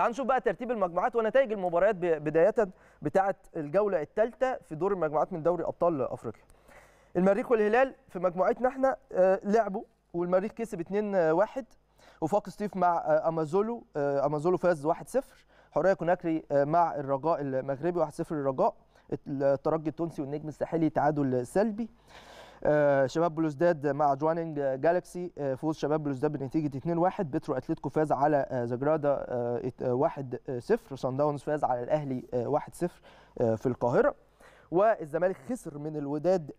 تعال نشوف بقى ترتيب المجموعات ونتائج المباريات بدايه بتاعه الجوله الثالثه في دور المجموعات من دوري ابطال افريقيا المريخ والهلال في مجموعتنا احنا آه، لعبوا والمريخ كسب 2-1 آه، وفاق سطيف مع آه، امازولو امازولو فاز 1-0 حريه كوناكري مع الرجاء المغربي 1-0 الرجاء الترجي التونسي والنجم الساحلي تعادل سلبي آه، شباب بلوزداد مع جوانينج آه، جالاكسي فوز شباب بلوزداد بنتيجه 2-1 بترو اتلتيكو فاز على آه، زجرادا 1-0 سان داونز فاز على الاهلي 1-0 في القاهره والزمالك خسر من الوداد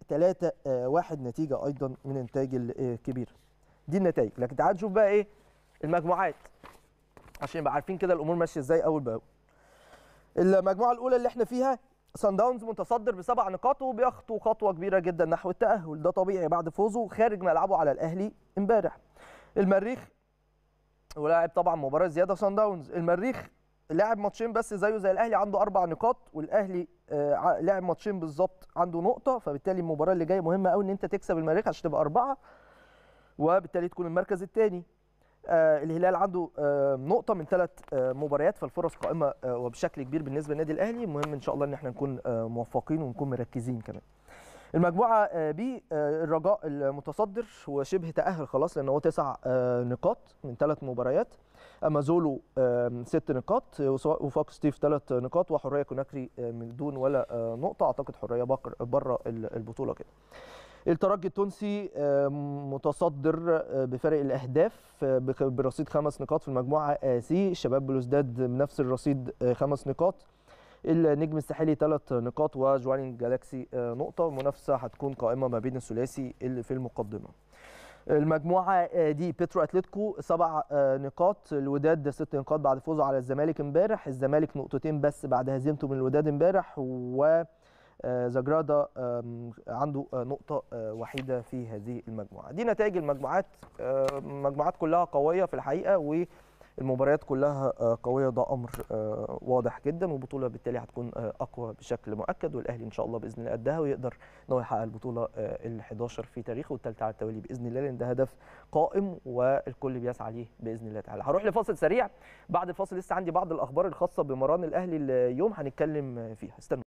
3-1 نتيجه ايضا من انتاج الكبير دي النتائج لكن تعال نشوف بقى ايه المجموعات عشان نبقى عارفين كده الامور ماشيه ازاي اول باول المجموعه الاولى اللي احنا فيها سان داونز متصدر بسبع نقاط وبيخطو خطوه كبيره جدا نحو التاهل ده طبيعي بعد فوزه خارج ملعبه على الاهلي امبارح المريخ ولاعب طبعا مباراه زياده سان داونز المريخ لاعب ماتشين بس زيه زي الاهلي عنده اربع نقاط والاهلي آه، لاعب ماتشين بالظبط عنده نقطه فبالتالي المباراه اللي جايه مهمه قوي ان انت تكسب المريخ عشان تبقى اربعه وبالتالي تكون المركز الثاني آه، الهلال عنده آه، نقطه من ثلاث آه، مباريات فالفرص قائمه وبشكل كبير بالنسبه للنادي الاهلي المهم ان شاء الله ان احنا نكون موفقين ونكون مركزين كمان المجموعه بي الرجاء المتصدر وشبه تاهل خلاص لان هو تسع نقاط من ثلاث مباريات اما زولو ست نقاط وفاكس ستيف ثلاث نقاط وحريه كوناكري من دون ولا نقطه اعتقد حريه بره البطوله كده الترجي التونسي آه، متصدر آه، بفارق الاهداف آه، برصيد خمس نقاط في المجموعه سي شباب بلوزداد بنفس الرصيد خمس نقاط النجم الساحلي ثلاث نقاط وجوالين جالاكسي نقطه المنافسه هتكون قائمه ما بين الثلاثي اللي في المقدمه المجموعه دي بيترو اتلتيكو سبع نقاط الوداد ست نقاط بعد فوزه على الزمالك امبارح الزمالك نقطتين بس بعد هزيمته من الوداد امبارح و آه، زجرادا عنده آه، نقطة آه، وحيدة في هذه المجموعة دي نتائج المجموعات مجموعات كلها قوية في الحقيقة والمباريات كلها قوية ده أمر واضح جدا والبطولة بالتالي هتكون أقوى بشكل مؤكد والأهلي إن شاء الله بإذن الله قدها ويقدر إن هو يحقق البطولة ال 11 في تاريخه والثالثة على التوالي بإذن الله لأن ده هدف قائم والكل بيسعى ليه بإذن الله تعالى هروح لفاصل سريع بعد الفاصل لسه عندي بعض الأخبار الخاصة بمران الأهلي اليوم هنتكلم فيها استنوا